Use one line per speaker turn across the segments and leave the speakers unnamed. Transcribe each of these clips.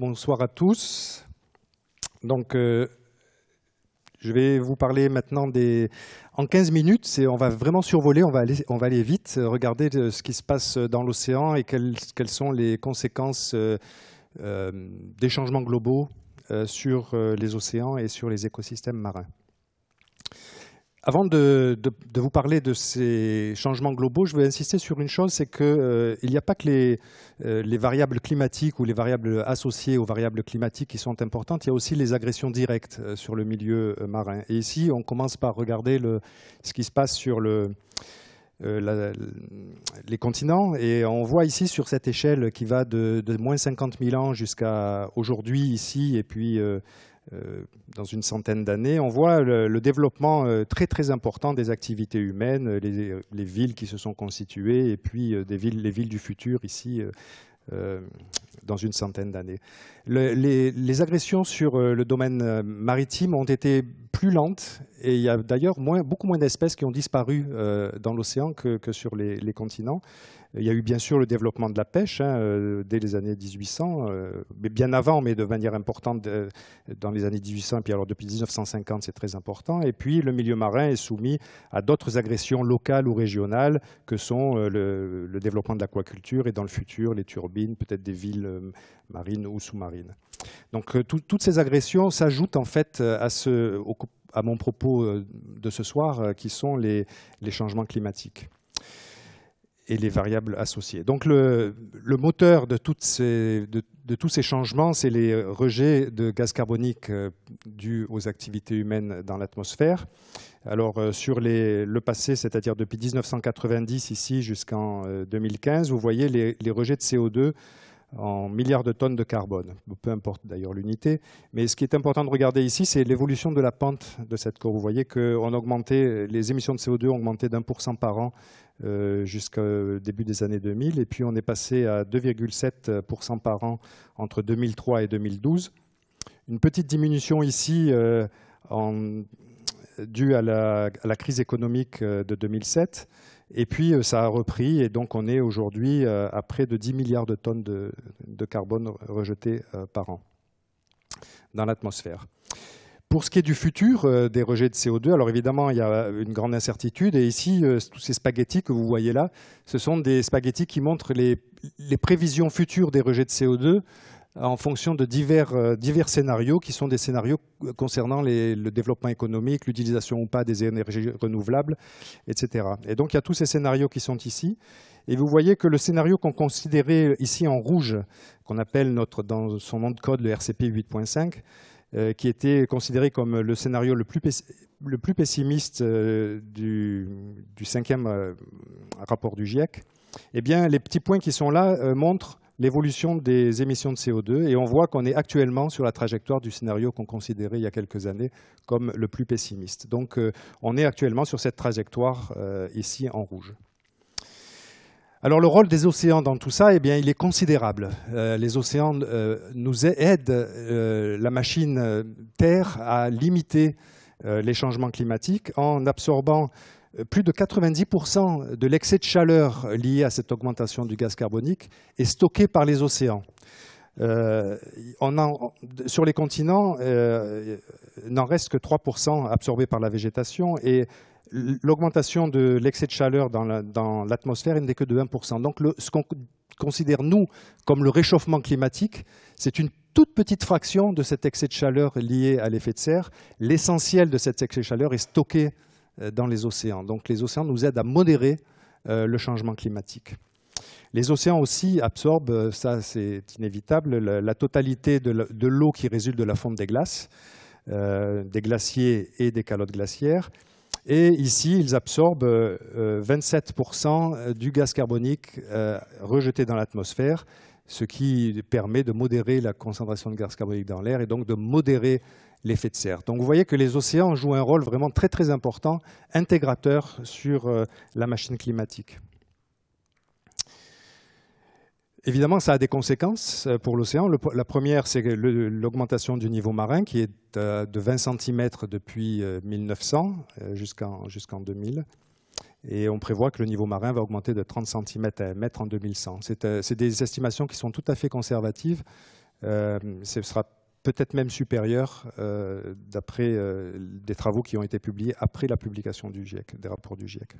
bonsoir à tous. Donc, euh, je vais vous parler maintenant des. En 15 minutes, on va vraiment survoler, on va, aller, on va aller vite, euh, regarder euh, ce qui se passe dans l'océan et quelles, sont les conséquences des changements globaux sur les océans et sur les écosystèmes marins. Avant de, vous parler de ces changements globaux, je veux insister sur une chose, c'est qu'il euh, n'y a pas que euh, les, variables climatiques ou les variables associées aux variables climatiques qui sont importantes, il y a aussi les agressions directes euh, sur le milieu marin. Et ici, on commence par regarder ce qui se passe sur les continents. Et on voit ici sur cette échelle qui va de, de moins 50 000 ans jusqu'à aujourd'hui ici, et puis euh, dans une centaine d'années, on voit le, développement euh, très très important des activités humaines, euh, les, villes qui se sont constituées et puis les villes du futur ici dans une centaine d'années. les, agressions sur le domaine maritime ont été plus lente et il y a d'ailleurs moins, beaucoup moins d'espèces qui ont disparu euh, dans l'océan que, sur les, continents. Il y a eu bien sûr le développement de la pêche hein, euh, dès les années 1800, euh, mais bien avant, mais de manière importante dans les années 1800, et puis alors depuis 1950 c'est très important. Et puis le milieu marin est soumis à d'autres agressions locales ou régionales que sont le, développement de l'aquaculture et dans le futur les turbines, peut-être des villes marines ou sous-marines. Donc toutes ces agressions s'ajoutent en fait à ce, au à mon propos euh, de ce soir, euh, qui sont les, changements climatiques et les variables associées. Donc le, moteur de, tous ces changements, c'est les rejets de gaz carbonique euh, dus aux activités humaines dans l'atmosphère. Alors sur le passé, c'est-à-dire depuis 1990 ici jusqu'en 2015, vous voyez les rejets de CO2 en milliards de tonnes de carbone, peu importe d'ailleurs l'unité. Mais ce qui est important de regarder ici, c'est l'évolution de la pente de cette courbe. Vous voyez que on les émissions de CO2 ont augmenté d'un pour cent par an euh, jusqu'au début des années 2000, et puis on est passé à 2,7% par an entre 2003 et 2012. Une petite diminution ici euh, due à la, à la crise économique euh, de 2007, et puis euh, ça a repris et donc on est aujourd'hui euh, à près de 10 milliards de tonnes de, carbone rejetées euh, par an dans l'atmosphère. Pour ce qui est du futur des rejets de CO2, alors évidemment, il y a une grande incertitude. Et ici, tous ces spaghettis que vous voyez là, ce sont des spaghettis qui montrent les prévisions futures des rejets de CO2 en fonction de euh, divers, scénarios qui sont des scénarios concernant le développement économique, l'utilisation ou pas des énergies renouvelables, etc. Et donc il y a tous ces scénarios qui sont ici. Et vous voyez que le scénario qu'on considérait ici en rouge, qu'on appelle dans son nom de code le RCP 8.5, euh, qui était considéré comme le scénario le plus, pessimiste euh, du, cinquième rapport du GIEC, eh bien, les petits points qui sont là montrent l'évolution des émissions de CO2 et on voit qu'on est actuellement sur la trajectoire du scénario qu'on considérait il y a quelques années comme le plus pessimiste. Donc euh, on est actuellement sur cette trajectoire euh, ici en rouge. Alors le rôle des océans dans tout ça, eh bien, il est considérable. Euh, les océans nous aident, la machine Terre, à limiter les changements climatiques en absorbant euh, plus de 90% de l'excès de chaleur lié à cette augmentation du gaz carbonique est stocké par les océans. Euh, sur les continents, il euh, n'en reste que 3% absorbés par la végétation et l'augmentation de l'excès de chaleur dans l'atmosphère n'est que de 1%. Donc ce qu'on considère, nous, comme le réchauffement climatique, c'est une toute petite fraction de cet excès de chaleur lié à l'effet de serre. L'essentiel de cet excès de chaleur est stocké euh, dans les océans. Donc les océans nous aident à modérer euh, le changement climatique. Les océans aussi absorbent, euh, ça c'est inévitable, la, totalité de l'eau qui résulte de la fonte des glaces, des glaciers et des calottes glaciaires. Et ici, ils absorbent 27% euh, du gaz carbonique euh, rejeté dans l'atmosphère, ce qui permet de modérer la concentration de gaz carbonique dans l'air et donc de modérer l'effet de serre. Donc vous voyez que les océans jouent un rôle vraiment très très important, intégrateur sur euh, la machine climatique. Évidemment, ça a des conséquences euh, pour l'océan. La première, c'est l'augmentation du niveau marin qui est euh, de 20 cm depuis 1900 euh, jusqu'en 2000. Et on prévoit que le niveau marin va augmenter de 30 cm à 1 mètre en 2100. C'est des estimations qui sont tout à fait conservatives. Euh, ce sera peut-être même supérieur euh, d'après euh, des travaux qui ont été publiés après la publication du GIEC, des rapports du GIEC.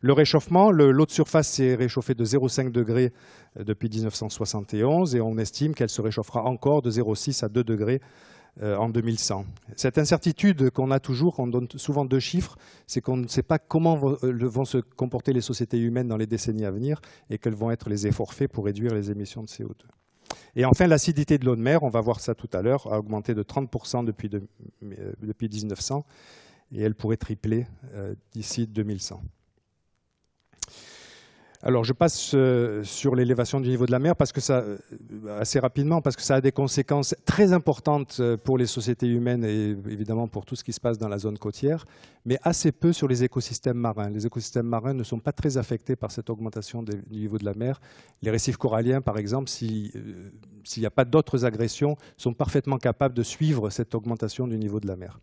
Le réchauffement, l'eau de surface s'est réchauffée de 0,5 degrés euh, depuis 1971 et on estime qu'elle se réchauffera encore de 0,6 à 2 degrés en 2100. Cette incertitude qu'on a toujours, qu'on donne souvent deux chiffres, c'est qu'on ne sait pas comment vont, vont se comporter les sociétés humaines dans les décennies à venir et quels vont être les efforts faits pour réduire les émissions de CO2. Et enfin, l'acidité de l'eau de mer, on va voir ça tout à l'heure, a augmenté de 30% depuis, 1900 euh, et elle pourrait tripler euh, d'ici 2100. Alors je passe euh, sur l'élévation du niveau de la mer parce que ça, euh, assez rapidement parce que ça a des conséquences très importantes euh, pour les sociétés humaines et évidemment pour tout ce qui se passe dans la zone côtière, mais assez peu sur les écosystèmes marins. Les écosystèmes marins ne sont pas très affectés par cette augmentation du niveau de la mer. Les récifs coralliens, par exemple, s'il n'y a pas d'autres agressions, sont parfaitement capables de suivre cette augmentation du niveau de la mer.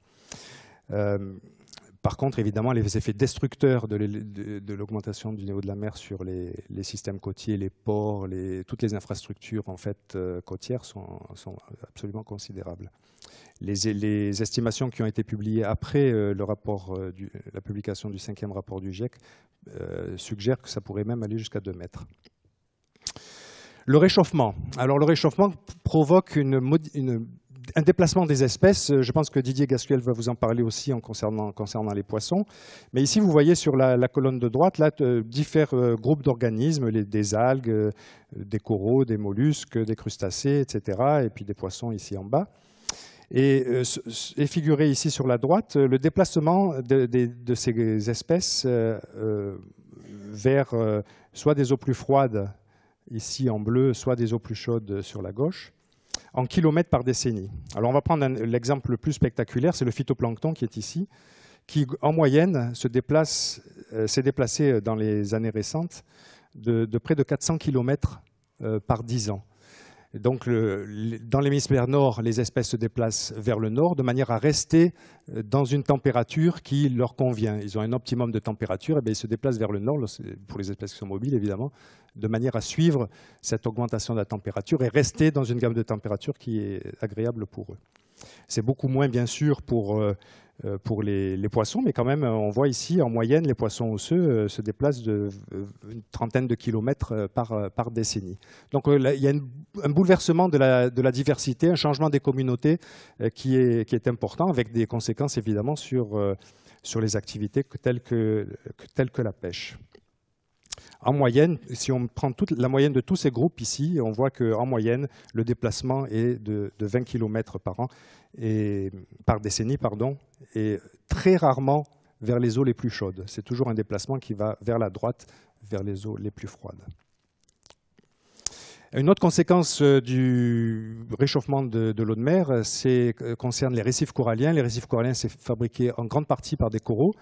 Par contre, évidemment, les effets destructeurs de l'augmentation du niveau de la mer sur les, systèmes côtiers, les ports, toutes les infrastructures en fait, euh, côtières sont, absolument considérables. Les, estimations qui ont été publiées après euh, le rapport euh, la publication du cinquième rapport du GIEC suggèrent que ça pourrait même aller jusqu'à 2 mètres. Le réchauffement. Alors le réchauffement provoque une, une un déplacement des espèces. Euh, je pense que Didier Gascuel va vous en parler aussi en concernant, les poissons. Mais ici, vous voyez sur la, colonne de droite, là, euh, différents euh, groupes d'organismes, des algues, des coraux, des mollusques, des crustacés, etc. Et puis des poissons ici en bas. Et, est figuré ici sur la droite le déplacement de, ces espèces vers soit des eaux plus froides ici en bleu, soit des eaux plus chaudes sur la gauche en kilomètres par décennie. Alors on va prendre l'exemple le plus spectaculaire, c'est le phytoplancton qui est ici, qui en moyenne euh, s'est déplacé euh, dans les années récentes de, près de 400 kilomètres euh, par 10 ans. Donc, dans l'hémisphère nord, les espèces se déplacent vers le nord de manière à rester euh, dans une température qui leur convient. Ils ont un optimum de température, et eh bien ils se déplacent vers le nord, pour les espèces qui sont mobiles évidemment, de manière à suivre cette augmentation de la température et rester dans une gamme de température qui est agréable pour eux. C'est beaucoup moins, bien sûr, pour euh, euh, pour les, poissons, mais quand même, euh, on voit ici, en moyenne, les poissons osseux euh, se déplacent de une trentaine de kilomètres par, décennie. Donc il y a un bouleversement de la, diversité, un changement des communautés qui est, important, avec des conséquences évidemment sur, les activités telles que, la pêche. En moyenne, si on prend la moyenne de tous ces groupes ici, on voit qu'en moyenne, le déplacement est de, 20 kilomètres par an, et, par décennie, pardon, et très rarement vers les eaux les plus chaudes. C'est toujours un déplacement qui va vers la droite, vers les eaux les plus froides. Une autre conséquence euh, du réchauffement de, l'eau de mer euh, euh, concerne les récifs coralliens. Les récifs coralliens, sont fabriqués en grande partie par des coraux.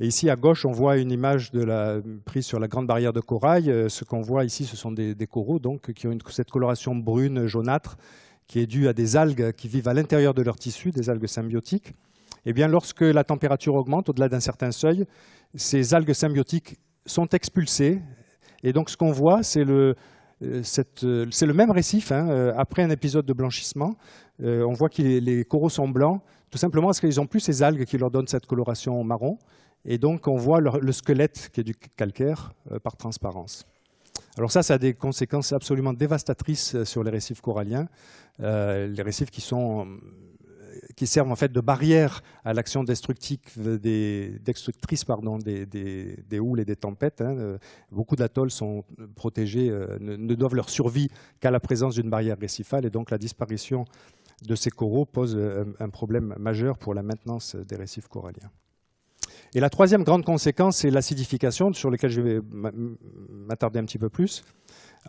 ici, à gauche, on voit une image prise sur la grande barrière de corail. Ce qu'on voit ici, ce sont des, coraux qui ont cette coloration brune, jaunâtre, qui est due à des algues qui vivent à l'intérieur de leur tissu, des algues symbiotiques eh bien, lorsque la température augmente au-delà d'un certain seuil, ces algues symbiotiques sont expulsées. Et donc, ce qu'on voit, c'est le, euh, euh, le même récif. Hein, euh, après un épisode de blanchissement, on voit que les coraux sont blancs, tout simplement parce qu'ils n'ont plus ces algues qui leur donnent cette coloration marron. Et donc, on voit le squelette qui est du calcaire par transparence. Alors ça, ça a des conséquences absolument dévastatrices sur les récifs coralliens, les récifs qui sont qui servent en fait de barrière à l'action des, destructrice pardon, des, houles et des tempêtes. Hein. Euh, beaucoup d'atolls sont protégés, euh, ne, doivent leur survie qu'à la présence d'une barrière récifale, et donc la disparition de ces coraux pose euh, un, problème majeur pour la maintenance des récifs coralliens. Et la troisième grande conséquence, c'est l'acidification, sur laquelle je vais m'attarder un petit peu plus,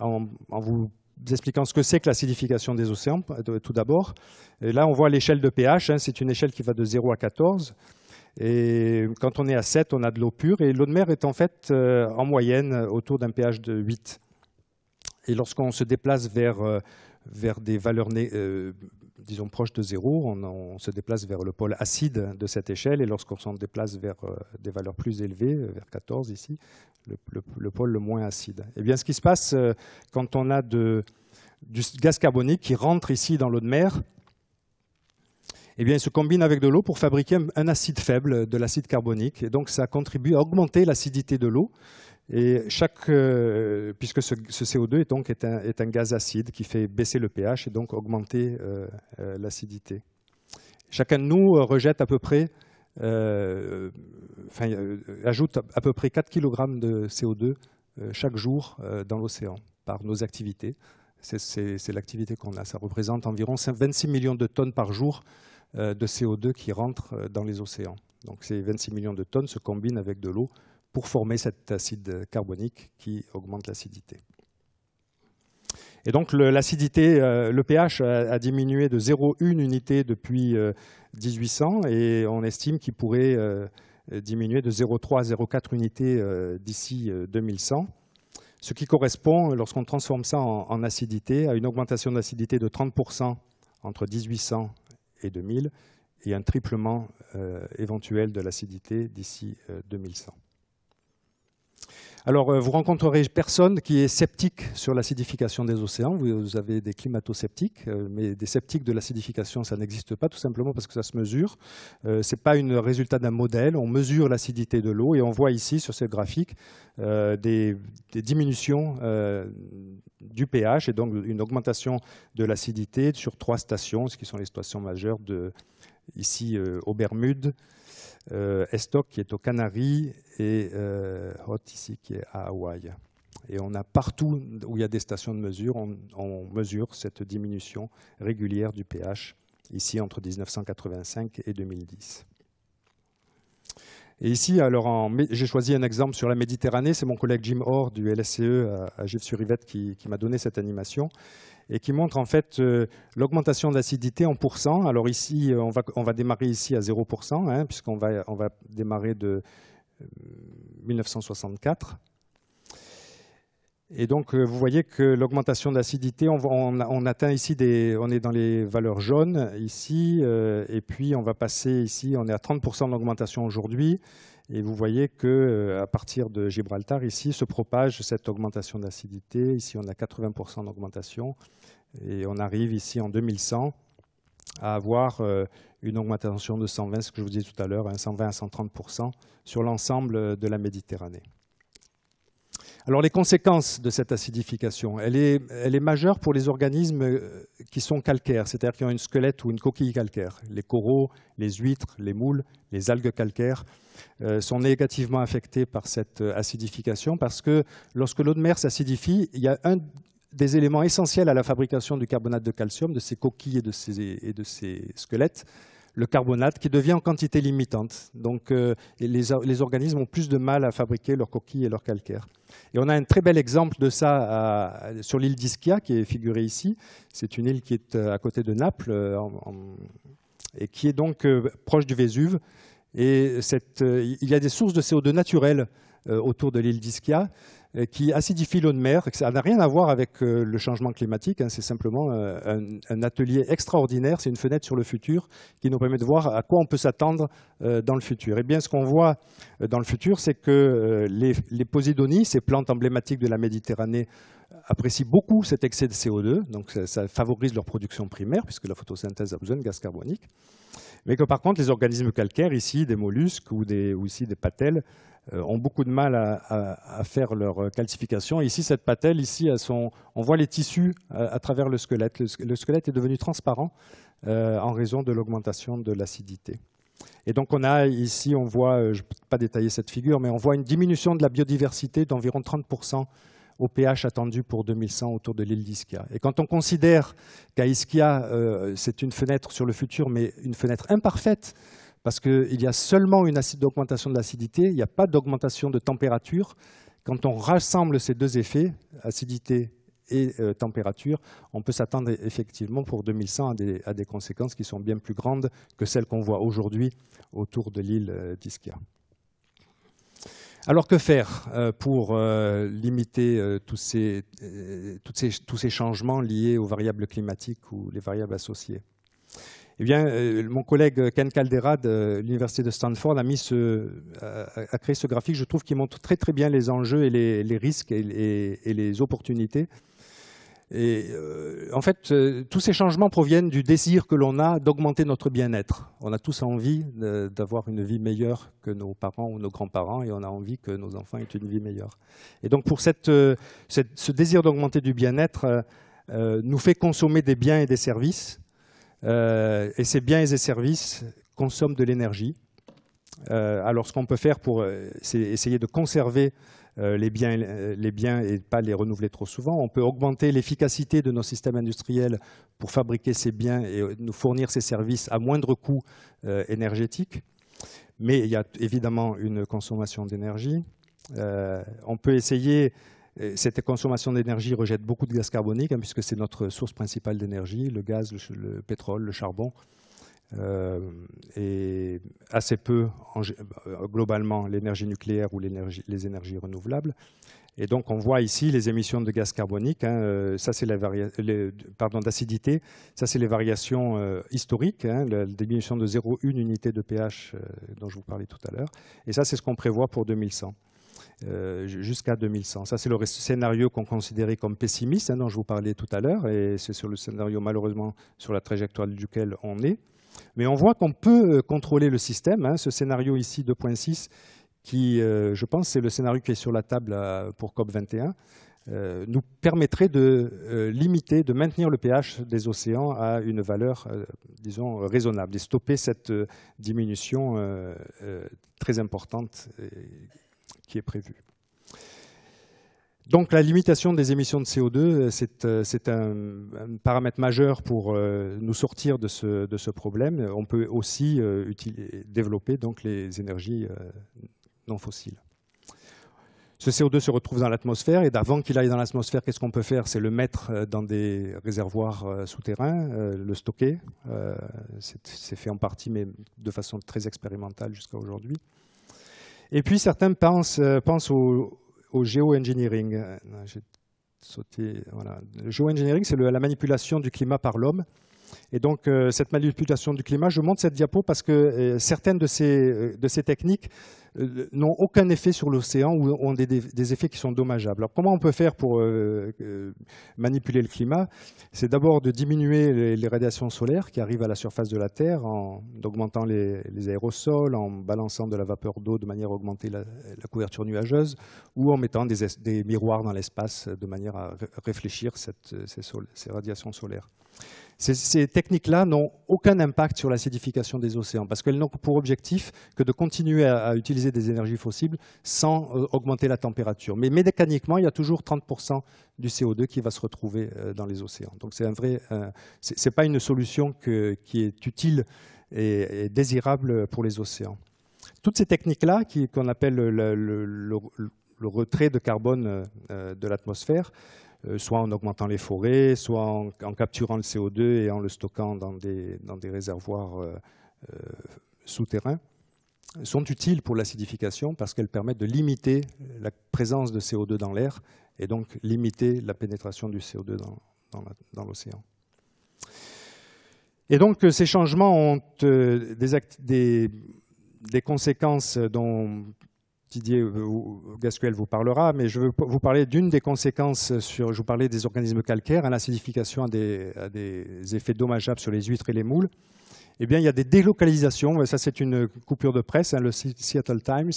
en, en vous expliquant ce que c'est que l'acidification des océans, euh, tout d'abord. là, on voit l'échelle de pH, hein, c'est une échelle qui va de 0 à 14. Et quand on est à 7, on a de l'eau pure. Et l'eau de mer est en fait euh, en moyenne euh, autour d'un pH de 8. Et lorsqu'on se déplace vers, des valeurs disons proches de 0, on, se déplace vers le pôle acide de cette échelle. Et lorsqu'on se déplace vers des valeurs plus élevées, vers 14 ici, le, pôle le moins acide. Et eh bien, ce qui se passe euh, quand on a du gaz carbonique qui rentre ici dans l'eau de mer, eh bien, il se combine avec de l'eau pour fabriquer un acide faible, de l'acide carbonique. Et donc, ça contribue à augmenter l'acidité de l'eau. Et chaque, euh, puisque ce, CO2 est donc est un, gaz acide qui fait baisser le pH et donc augmenter euh, l'acidité. Chacun de nous rejette à peu près euh, enfin, euh, euh, ajoute à peu près 4 kg de CO2 chaque jour dans l'océan par nos activités. C'est l'activité qu'on a. Ça représente environ 26 millions de tonnes par jour de CO2 qui rentrent dans les océans. Donc ces 26 millions de tonnes se combinent avec de l'eau pour former cet acide carbonique qui augmente l'acidité. Et donc l'acidité, euh, le, pH a, diminué de 0,1 unité depuis 1800 euh, et on estime qu'il pourrait euh, diminuer de 0,3 à 0,4 unités d'ici 2100 ce qui correspond, lorsqu'on transforme ça en, acidité, à une augmentation d'acidité de 30% entre 1800 et 2000 et un triplement éventuel de l'acidité d'ici 2100. Alors, euh, vous rencontrerez personne qui est sceptique sur l'acidification des océans. Vous avez des climato-sceptiques, euh, mais des sceptiques de l'acidification, ça n'existe pas, tout simplement parce que ça se mesure. Euh, ce n'est pas un résultat d'un modèle. On mesure l'acidité de l'eau et on voit ici, sur ce graphique, des, diminutions du pH et donc une augmentation de l'acidité sur trois stations, ce qui sont les stations majeures ici aux Bermudes, euh, Estoc qui est aux Canaries et euh, Hot ici qui est à Hawaï. Et on a partout où il y a des stations de mesure, on, on mesure cette diminution régulière du pH, ici entre 1985 et 2010. Et ici, alors j'ai choisi un exemple sur la Méditerranée. C'est mon collègue Jim Orr du LSCE euh, à, Gif-sur-Yvette qui, m'a donné cette animation et qui montre en fait euh, l'augmentation d'acidité en pourcent. Alors ici, euh, on va, démarrer ici à 0%, hein, puisqu'on on va démarrer de 1964. Et donc, euh, vous voyez que l'augmentation d'acidité, on, atteint ici on est dans les valeurs jaunes ici, euh, et puis on va passer ici, on est à 30% d'augmentation aujourd'hui, et vous voyez que euh, à partir de Gibraltar ici se propage cette augmentation d'acidité. Ici, on a 80% d'augmentation, et on arrive ici en 2100 à avoir une augmentation de 120, ce que je vous disais tout à l'heure, 120 hein, à 130% sur l'ensemble de la Méditerranée. Alors les conséquences de cette acidification, elle est, majeure pour les organismes euh, qui sont calcaires, c'est-à-dire qui ont une squelette ou une coquille calcaire. Les coraux, les huîtres, les moules, les algues calcaires euh, sont négativement affectés par cette euh, acidification parce que lorsque l'eau de mer s'acidifie, il y a un des éléments essentiels à la fabrication du carbonate de calcium, de ces coquilles et de ces squelettes, le carbonate, qui devient en quantité limitante. Donc euh, les, organismes ont plus de mal à fabriquer leurs coquilles et leurs calcaires. Et on a un très bel exemple de ça sur l'île d'Ischia, qui est figurée ici. C'est une île qui est euh, à côté de Naples, euh, et qui est donc proche du Vésuve. Et il y a des sources de CO2 naturelles autour de l'île d'Ischia. Euh, qui acidifie l'eau de mer. Ça n'a rien à voir avec euh, le changement climatique, hein. c'est simplement euh, un, atelier extraordinaire, c'est une fenêtre sur le futur qui nous permet de voir à quoi on peut s'attendre dans le futur. Et eh bien ce qu'on voit dans le futur, c'est que les, les posidonies, ces plantes emblématiques de la Méditerranée, apprécient beaucoup cet excès de CO2, donc ça, favorise leur production primaire, puisque la photosynthèse a besoin de gaz carbonique mais que par contre les organismes calcaires, ici des mollusques ou, des, ou ici des patelles, euh, ont beaucoup de mal à, faire leur euh, calcification. ici, cette patelle, ici, on voit les tissus euh, à, travers le squelette. Le, squelette est devenu transparent en raison de l'augmentation de l'acidité. Et donc on a ici, on voit, je ne peux pas détailler cette figure, mais on voit une diminution de la biodiversité d'environ 30% au pH attendu pour 2100 autour de l'île d'Iskia. Et quand on considère qu'à Ischia, c'est une fenêtre sur le futur, mais une fenêtre imparfaite, parce qu'il y a seulement une augmentation de l'acidité, il n'y a pas d'augmentation de température. Quand on rassemble ces deux effets, acidité et euh, température, on peut s'attendre effectivement pour 2100 à des, conséquences qui sont bien plus grandes que celles qu'on voit aujourd'hui autour de l'île euh, d'Ischia. Alors que faire euh, pour limiter tous ces changements liés aux variables climatiques ou les variables associées eh bien, euh, mon collègue Ken Caldera de euh, l'université de Stanford a, mis créé ce graphique, je trouve, qui montre très très bien les enjeux et les, risques et les, opportunités. Et euh, en fait, tous ces changements proviennent du désir que l'on a d'augmenter notre bien-être. On a tous envie d'avoir une vie meilleure que nos parents ou nos grands-parents, et on a envie que nos enfants aient une vie meilleure. Et donc, pour ce désir d'augmenter du bien-être, nous fait consommer des biens et des services euh, et ces biens et ces services consomment de l'énergie. Euh, alors ce qu'on peut faire, pour, euh, essayer de conserver les biens, et biens et pas les renouveler trop souvent. On peut augmenter l'efficacité de nos systèmes industriels pour fabriquer ces biens et nous fournir ces services à moindre coût énergétique. Mais il y a évidemment une consommation d'énergie. on peut essayer cette consommation d'énergie rejette beaucoup de gaz carbonique, hein, puisque c'est notre source principale d'énergie, le gaz, le, pétrole, le charbon, euh, et assez peu euh, globalement l'énergie nucléaire ou les énergies renouvelables. Et donc on voit ici les émissions de gaz carbonique, hein, euh, ça c'est la d'acidité, ça c'est les variations historiques, hein, la diminution de 0,1 unité de pH dont je vous parlais tout à l'heure, et ça c'est ce qu'on prévoit pour 2100. Euh, jusqu'à 2100. Ça, c'est le scénario qu'on considérait comme pessimiste, hein, dont je vous parlais tout à l'heure, et c'est sur le scénario, malheureusement, sur la trajectoire duquel on est. Mais on voit qu'on peut euh, contrôler le système. Hein, ce scénario ici, 2.6, qui, euh, je pense, c'est le scénario qui est sur la table pour COP21, nous permettrait de limiter, de maintenir le pH des océans à une valeur, disons, raisonnable, et stopper cette diminution très importante qui est prévu Donc la limitation des émissions de CO2, c'est euh, un, paramètre majeur pour euh, nous sortir de ce, problème. On peut aussi euh, développer donc, les énergies non fossiles. Ce CO2 se retrouve dans l'atmosphère et avant qu'il aille dans l'atmosphère, qu'est-ce qu'on peut faire C'est le mettre dans des réservoirs souterrains, le stocker. C'est fait en partie, mais de façon très expérimentale jusqu'à aujourd'hui. Et puis certains pensent, euh, au, au géo euh, Le géo c'est la manipulation du climat par l'homme. Et donc, euh, cette manipulation du climat, je montre cette diapo parce que euh, certaines de ces, euh, techniques n'ont aucun effet sur l'océan ou ont des, effets qui sont dommageables. Alors comment on peut faire pour manipuler le climat C'est d'abord de diminuer les, radiations solaires qui arrivent à la surface de la Terre en augmentant les, aérosols, en balançant de la vapeur d'eau de manière à augmenter la, couverture nuageuse ou en mettant des, miroirs dans l'espace de manière à réfléchir ces radiations solaires. Ces, techniques-là n'ont aucun impact sur l'acidification des océans, parce qu'elles n'ont pour objectif que de continuer à, utiliser des énergies fossiles sans euh, augmenter la température. Mais mécaniquement, il y a toujours 30% du CO2 qui va se retrouver euh, dans les océans. Donc c'est un vrai, euh, c'est pas une solution qui est utile et, désirable pour les océans. Toutes ces techniques-là, qu'on appelle le, retrait de carbone de l'atmosphère, euh, soit en augmentant les forêts, soit en, capturant le CO2 et en le stockant dans des, réservoirs euh, euh, souterrains, sont utiles pour l'acidification parce qu'elles permettent de limiter la présence de CO2 dans l'air et donc limiter la pénétration du CO2 dans, l'océan. Et donc ces changements ont des conséquences dont Didier euh, Gasquel vous parlera, mais je veux vous parler d'une des conséquences sur. Je vous parlais des organismes calcaires, hein, à l'acidification a des, effets dommageables sur les huîtres et les moules. Eh bien, il y a des délocalisations. Ça, c'est une coupure de presse, hein, le Seattle Times.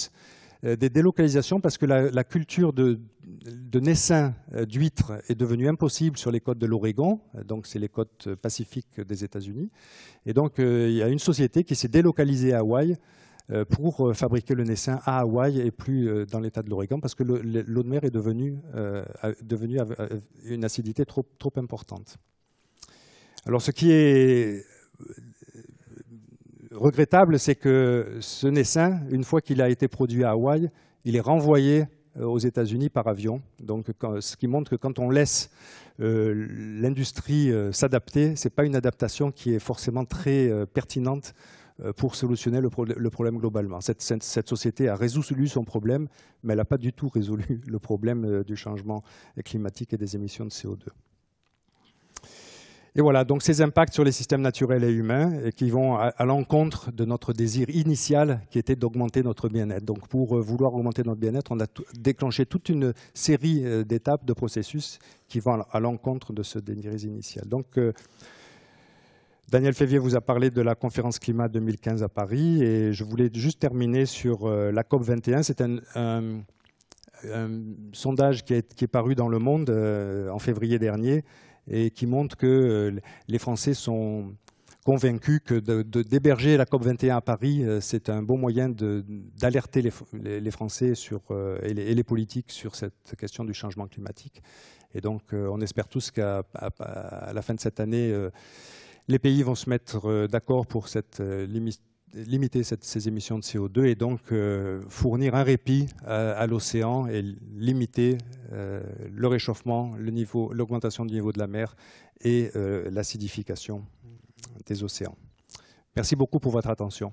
Euh, des délocalisations parce que la, culture de, de naissins euh, d'huîtres est devenue impossible sur les côtes de l'Oregon, donc c'est les côtes pacifiques des États-Unis. Et donc, il y a une société qui s'est délocalisée à Hawaï euh, pour euh, fabriquer le naissin à Hawaï et plus euh, dans l'état de l'Oregon, parce que l'eau de mer est devenue, une acidité trop, importante. Alors ce qui est regrettable, c'est que ce naissin, une fois qu'il a été produit à Hawaï, il est renvoyé aux États-Unis par avion. ce qui montre que quand on laisse l'industrie s'adapter, ce n'est pas une adaptation qui est forcément très pertinente euh, pour solutionner le, problème globalement. Cette, société a résolu son problème, mais elle n'a pas du tout résolu le problème euh, du changement climatique et des émissions de CO2. Et voilà, donc ces impacts sur les systèmes naturels et humains qui vont à, l'encontre de notre désir initial qui était d'augmenter notre bien-être. Donc pour euh, vouloir augmenter notre bien-être, on a déclenché toute une série d'étapes, de processus qui vont à l'encontre de ce désir initial. Donc Daniel Févier vous a parlé de la conférence climat 2015 à Paris et je voulais juste terminer sur euh, la COP 21. C'est un, sondage qui est, paru dans Le Monde euh, en février dernier et qui montre que euh, les Français sont convaincus que d'héberger la COP 21 à Paris, c'est un bon moyen d'alerter les, Français sur, et, les, et, les, politiques sur cette question du changement climatique. Et donc, on espère tous qu'à la fin de cette année, les pays vont se mettre euh, d'accord pour euh, limiter ces émissions de CO2 et donc euh, fournir un répit à, l'océan et limiter le réchauffement, l'augmentation du niveau de la mer et l'acidification des océans. Merci beaucoup pour votre attention.